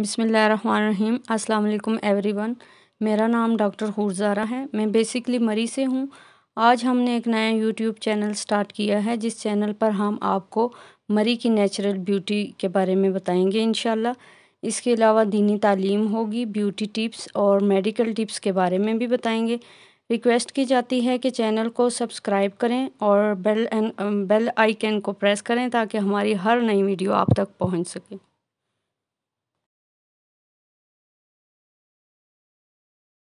अल्लाम अस्सलाम एवरीवन मेरा नाम डॉक्टर हुरजारा है मैं बेसिकली मरी से हूँ आज हमने एक नया यूट्यूब चैनल स्टार्ट किया है जिस चैनल पर हम आपको मरी की नेचुरल ब्यूटी के बारे में बताएंगे इन इसके अलावा दीनी तालीम होगी ब्यूटी टिप्स और मेडिकल टिप्स के बारे में भी बताएंगे रिक्वेस्ट की जाती है कि चैनल को सब्सक्राइब करें और बेल एंड बेल आइकन को प्रेस करें ताकि हमारी हर नई वीडियो आप तक पहुंच सके